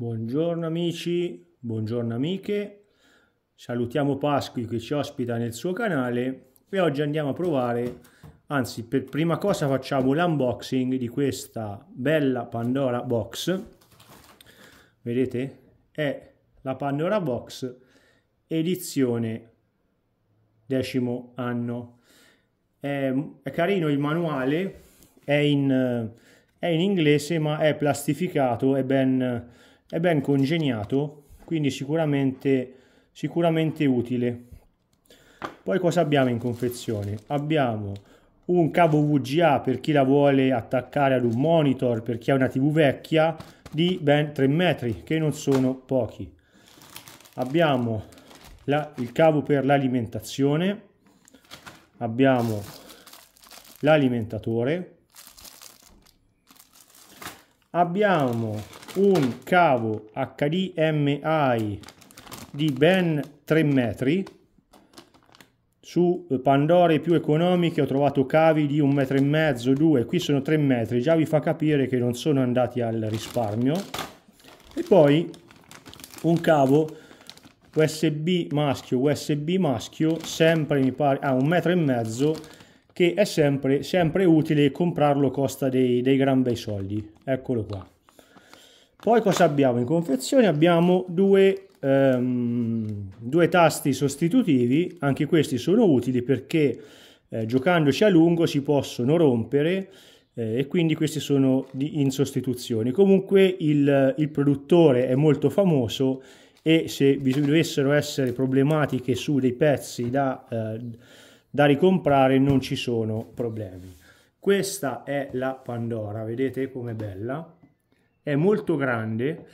Buongiorno amici, buongiorno amiche, salutiamo Pasqui che ci ospita nel suo canale e oggi andiamo a provare, anzi per prima cosa facciamo l'unboxing di questa bella Pandora Box, vedete? È la Pandora Box edizione decimo anno. È, è carino il manuale, è in, è in inglese ma è plastificato, è ben è ben congegnato quindi sicuramente, sicuramente utile poi cosa abbiamo in confezione abbiamo un cavo VGA per chi la vuole attaccare ad un monitor per chi ha una tv vecchia di ben 3 metri che non sono pochi abbiamo la, il cavo per l'alimentazione abbiamo l'alimentatore abbiamo un cavo HDMI di ben 3 metri su Pandore più economiche ho trovato cavi di un metro e mezzo, due, qui sono 3 metri, già vi fa capire che non sono andati al risparmio. E poi un cavo USB maschio, USB maschio, sempre mi pare, a ah, un metro e mezzo, che è sempre, sempre utile, comprarlo costa dei, dei gran bei soldi. Eccolo qua. Poi cosa abbiamo in confezione? Abbiamo due, ehm, due tasti sostitutivi, anche questi sono utili perché eh, giocandoci a lungo si possono rompere eh, e quindi questi sono in sostituzione. Comunque il, il produttore è molto famoso e se vi dovessero essere problematiche su dei pezzi da, eh, da, ricomprare non ci sono problemi. Questa è la Pandora, vedete com'è bella? è molto grande,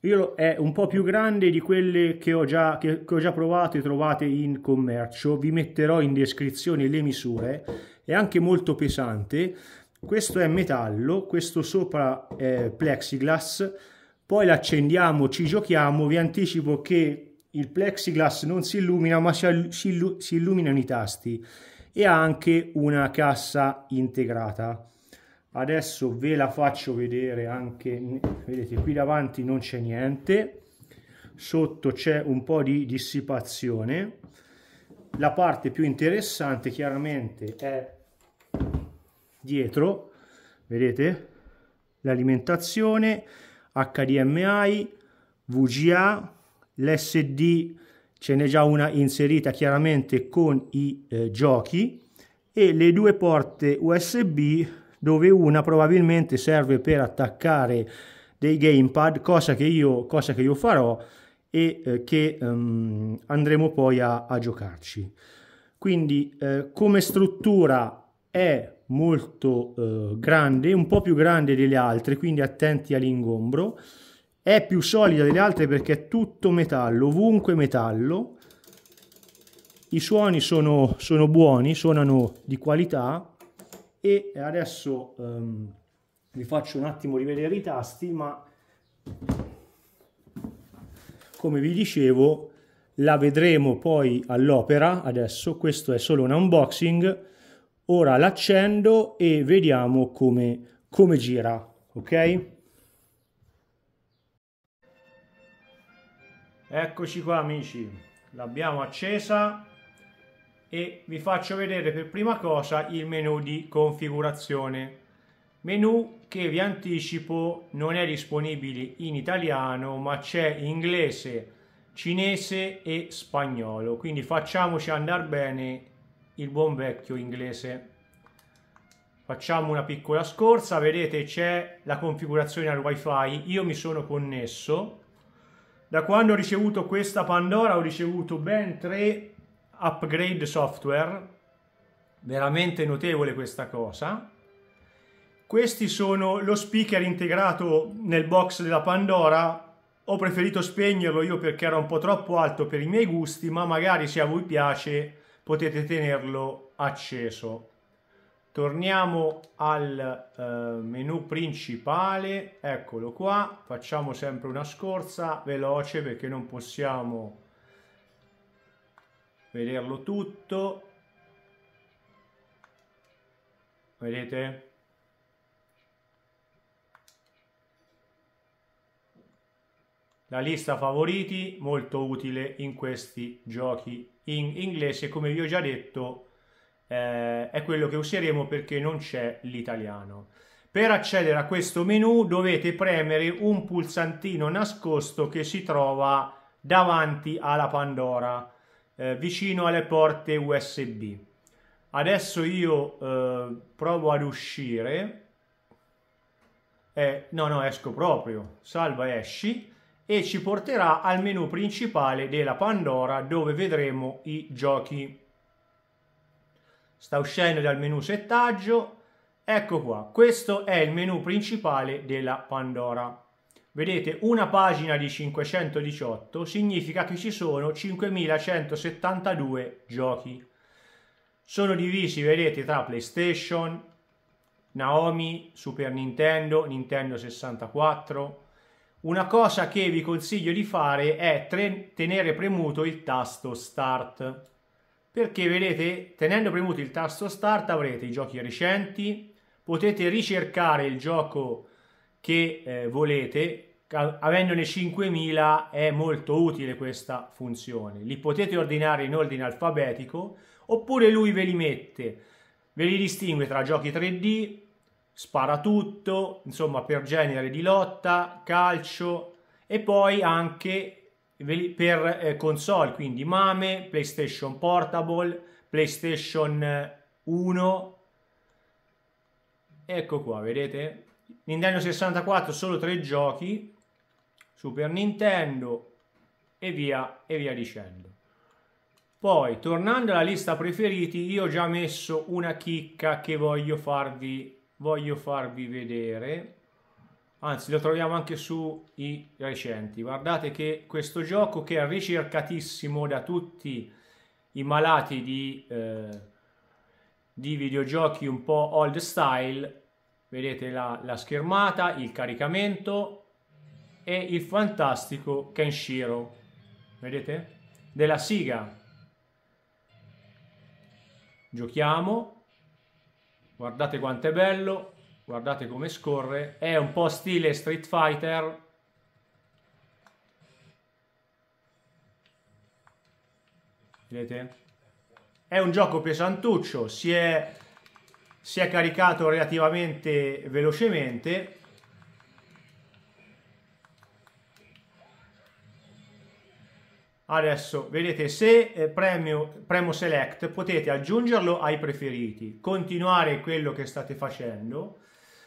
lo, è un po' più grande di quelle che ho, già, che, che ho già provato e trovate in commercio, vi metterò in descrizione le misure, è anche molto pesante, questo è metallo, questo sopra è plexiglass, poi l'accendiamo, ci giochiamo, vi anticipo che il plexiglass non si illumina ma si, si, si illuminano i tasti e ha anche una cassa integrata adesso ve la faccio vedere anche vedete qui davanti non c'è niente sotto c'è un po di dissipazione la parte più interessante chiaramente è dietro vedete l'alimentazione HDMI VGA l'SD ce n'è già una inserita chiaramente con i eh, giochi e le due porte USB dove una probabilmente serve per attaccare dei gamepad, cosa che io, cosa che io farò e eh, che um, andremo poi a, a giocarci. Quindi eh, come struttura è molto eh, grande, un po' più grande delle altre, quindi attenti all'ingombro. È più solida delle altre perché è tutto metallo, ovunque metallo. I suoni sono, sono buoni, suonano di qualità e adesso um, vi faccio un attimo rivedere i tasti ma come vi dicevo la vedremo poi all'opera adesso questo è solo un unboxing ora l'accendo e vediamo come, come gira ok eccoci qua amici l'abbiamo accesa e vi faccio vedere per prima cosa il menu di configurazione menu che vi anticipo non è disponibile in italiano ma c'è inglese cinese e spagnolo quindi facciamoci andare bene il buon vecchio inglese facciamo una piccola scorsa vedete c'è la configurazione al wifi io mi sono connesso da quando ho ricevuto questa pandora ho ricevuto ben tre upgrade software, veramente notevole questa cosa. Questi sono lo speaker integrato nel box della Pandora, ho preferito spegnerlo io perché era un po' troppo alto per i miei gusti, ma magari se a voi piace potete tenerlo acceso. Torniamo al eh, menu principale, eccolo qua, facciamo sempre una scorsa veloce perché non possiamo vederlo tutto. Vedete? La lista favoriti, molto utile in questi giochi in inglese, come vi ho già detto, eh, è quello che useremo perché non c'è l'italiano. Per accedere a questo menu dovete premere un pulsantino nascosto che si trova davanti alla Pandora eh, vicino alle porte USB. Adesso io eh, provo ad uscire. Eh, no, no, esco proprio. Salva esci e ci porterà al menu principale della Pandora dove vedremo i giochi. Sta uscendo dal menu settaggio. Ecco qua, questo è il menu principale della Pandora vedete una pagina di 518 significa che ci sono 5172 giochi. Sono divisi, vedete, tra PlayStation, Naomi, Super Nintendo, Nintendo 64. Una cosa che vi consiglio di fare è tenere premuto il tasto Start. Perché vedete, tenendo premuto il tasto Start avrete i giochi recenti, potete ricercare il gioco che eh, volete avendone 5000 è molto utile questa funzione. Li potete ordinare in ordine alfabetico oppure lui ve li mette, ve li distingue tra giochi 3D, spara tutto, insomma per genere di lotta, calcio e poi anche per eh, console, quindi Mame, PlayStation Portable, PlayStation 1. Eh, ecco qua, vedete? Nintendo 64 solo tre giochi, Super Nintendo e via, e via dicendo. Poi, tornando alla lista preferiti, io ho già messo una chicca che voglio farvi, voglio farvi vedere. Anzi, lo troviamo anche sui recenti. Guardate che questo gioco che è ricercatissimo da tutti i malati di, eh, di videogiochi un po' old style vedete la, la schermata, il caricamento e il fantastico Kenshiro, vedete? Della Siga. Giochiamo, guardate quanto è bello, guardate come scorre, è un po' stile Street Fighter, Vedete? È un gioco pesantuccio, si è si è caricato relativamente velocemente Adesso vedete se eh, premio, premo select potete aggiungerlo ai preferiti, continuare quello che state facendo,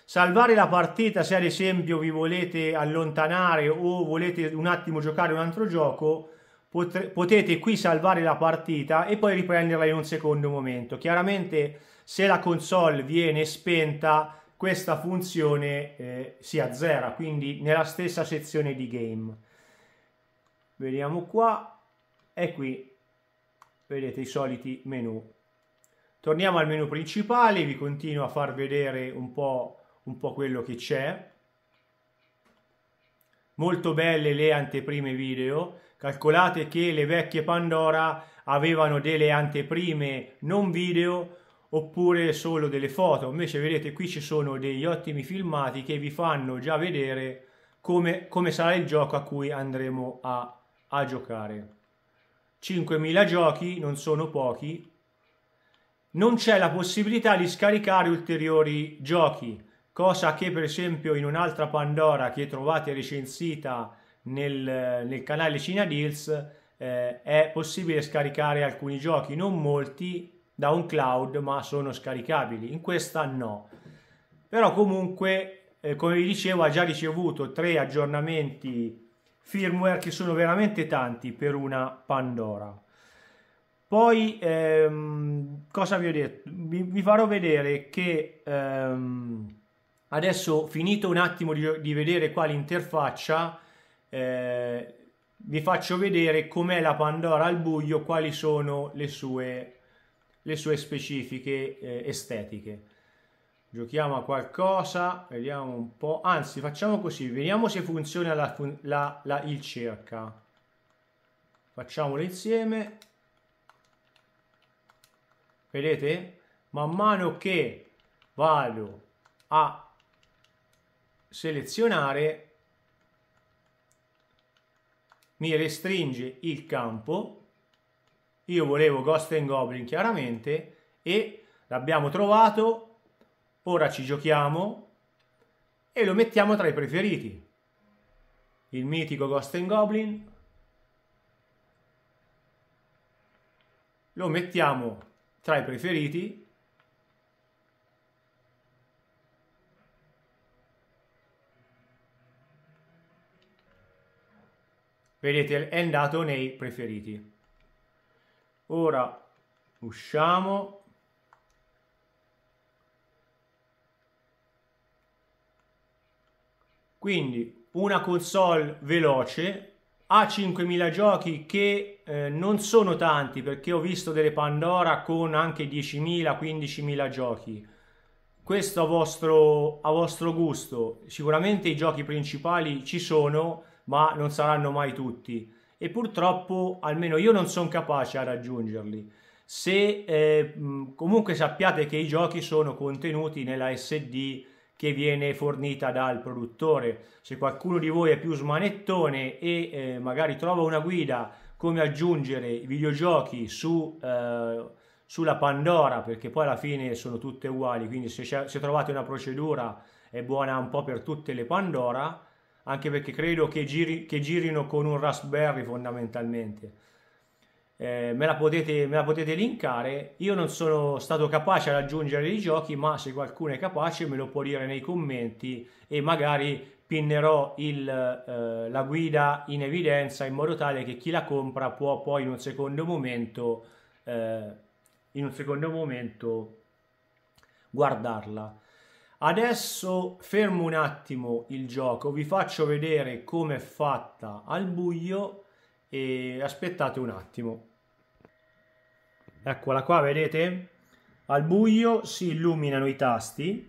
salvare la partita se ad esempio vi volete allontanare o volete un attimo giocare un altro gioco, potete qui salvare la partita e poi riprenderla in un secondo momento. Chiaramente se la console viene spenta questa funzione eh, si azzera, quindi nella stessa sezione di game. Vediamo qua e qui vedete i soliti menu. Torniamo al menu principale, vi continuo a far vedere un po', un po quello che c'è. Molto belle le anteprime video, calcolate che le vecchie Pandora avevano delle anteprime non video oppure solo delle foto. Invece vedete qui ci sono degli ottimi filmati che vi fanno già vedere come, come sarà il gioco a cui andremo a, a giocare. 5.000 giochi, non sono pochi. Non c'è la possibilità di scaricare ulteriori giochi, cosa che per esempio in un'altra Pandora che trovate recensita nel, nel canale Cina Deals eh, è possibile scaricare alcuni giochi, non molti, da un cloud ma sono scaricabili. In questa no. Però comunque, eh, come vi dicevo, ha già ricevuto tre aggiornamenti firmware che sono veramente tanti per una Pandora. Poi ehm, cosa vi ho detto? Vi, vi farò vedere che ehm, adesso finito un attimo di, di vedere qua l'interfaccia, eh, vi faccio vedere com'è la Pandora al buio, quali sono le sue le sue specifiche eh, estetiche. Giochiamo a qualcosa, vediamo un po'. Anzi, facciamo così, vediamo se funziona la, la, la il cerca. Facciamolo insieme. Vedete? Man mano che vado a selezionare, mi restringe il campo io volevo Ghost and Goblin chiaramente e l'abbiamo trovato, ora ci giochiamo e lo mettiamo tra i preferiti. Il mitico Ghost and Goblin. Lo mettiamo tra i preferiti vedete è andato nei preferiti ora usciamo quindi una console veloce a 5000 giochi che eh, non sono tanti perché ho visto delle Pandora con anche 10.000 15.000 giochi questo a vostro, a vostro gusto sicuramente i giochi principali ci sono ma non saranno mai tutti e purtroppo almeno io non sono capace a raggiungerli. Se eh, comunque sappiate che i giochi sono contenuti nella SD che viene fornita dal produttore, se qualcuno di voi è più smanettone e eh, magari trova una guida come aggiungere i videogiochi su, eh, sulla Pandora, perché poi alla fine sono tutte uguali, quindi se, se trovate una procedura è buona un po' per tutte le Pandora, anche perché credo che, giri, che girino con un Raspberry fondamentalmente. Eh, me, la potete, me la potete linkare. Io non sono stato capace ad aggiungere i giochi, ma se qualcuno è capace me lo può dire nei commenti e magari pinnerò il, eh, la guida in evidenza in modo tale che chi la compra può poi in un secondo momento, eh, in un secondo momento guardarla. Adesso fermo un attimo il gioco, vi faccio vedere come è fatta al buio e aspettate un attimo. Eccola qua, vedete? Al buio si illuminano i tasti,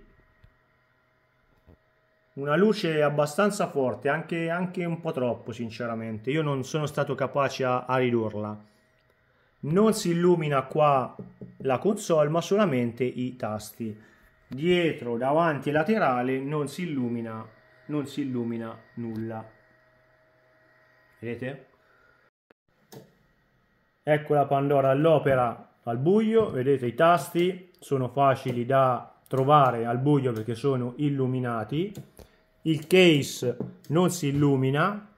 una luce abbastanza forte, anche, anche un po' troppo sinceramente, io non sono stato capace a, a ridurla. Non si illumina qua la console ma solamente i tasti dietro, davanti e laterale non si illumina, non si illumina nulla. Vedete? Ecco la Pandora all'opera al buio, vedete i tasti sono facili da trovare al buio perché sono illuminati, il case non si illumina,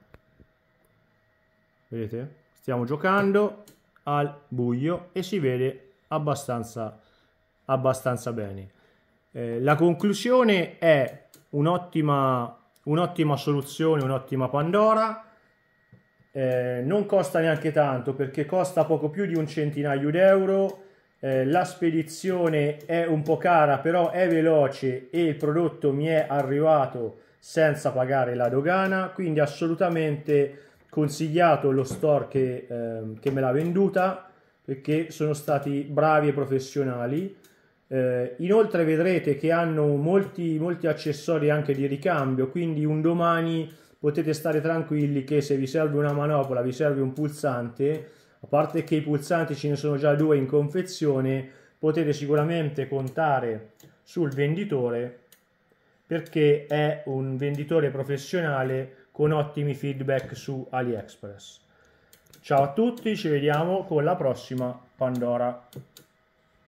vedete? Stiamo giocando al buio e si vede abbastanza, abbastanza bene. Eh, la conclusione è un'ottima, un'ottima soluzione, un'ottima Pandora. Eh, non costa neanche tanto perché costa poco più di un centinaio d'euro. Eh, la spedizione è un po' cara, però è veloce e il prodotto mi è arrivato senza pagare la dogana. Quindi assolutamente consigliato lo store che, eh, che me l'ha venduta perché sono stati bravi e professionali. Eh, inoltre vedrete che hanno molti, molti accessori anche di ricambio, quindi un domani potete stare tranquilli che se vi serve una manopola, vi serve un pulsante, a parte che i pulsanti ce ne sono già due in confezione, potete sicuramente contare sul venditore perché è un venditore professionale con ottimi feedback su AliExpress. Ciao a tutti, ci vediamo con la prossima Pandora.